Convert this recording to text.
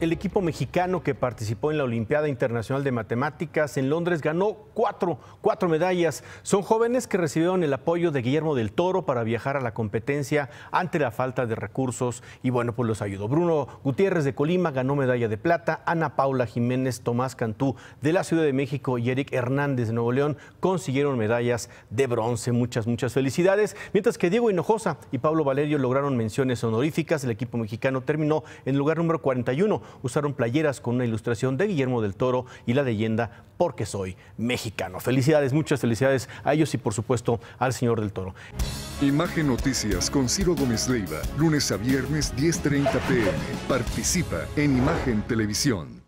El equipo mexicano que participó en la Olimpiada Internacional de Matemáticas en Londres ganó cuatro, medallas. Son jóvenes que recibieron el apoyo de Guillermo del Toro para viajar a la competencia ante la falta de recursos y bueno, pues los ayudó. Bruno Gutiérrez de Colima ganó medalla de plata, Ana Paula Jiménez, Tomás Cantú de la Ciudad de México y Eric Hernández de Nuevo León consiguieron medallas de bronce. Muchas, muchas felicidades. Mientras que Diego Hinojosa y Pablo Valerio lograron menciones honoríficas, el equipo mexicano terminó en lugar número 41 usaron playeras con una ilustración de Guillermo del Toro y la leyenda Porque soy mexicano. Felicidades, muchas felicidades a ellos y por supuesto al señor del Toro. Imagen Noticias con Ciro Gómez Leiva, lunes a viernes 10.30 pm. Participa en Imagen Televisión.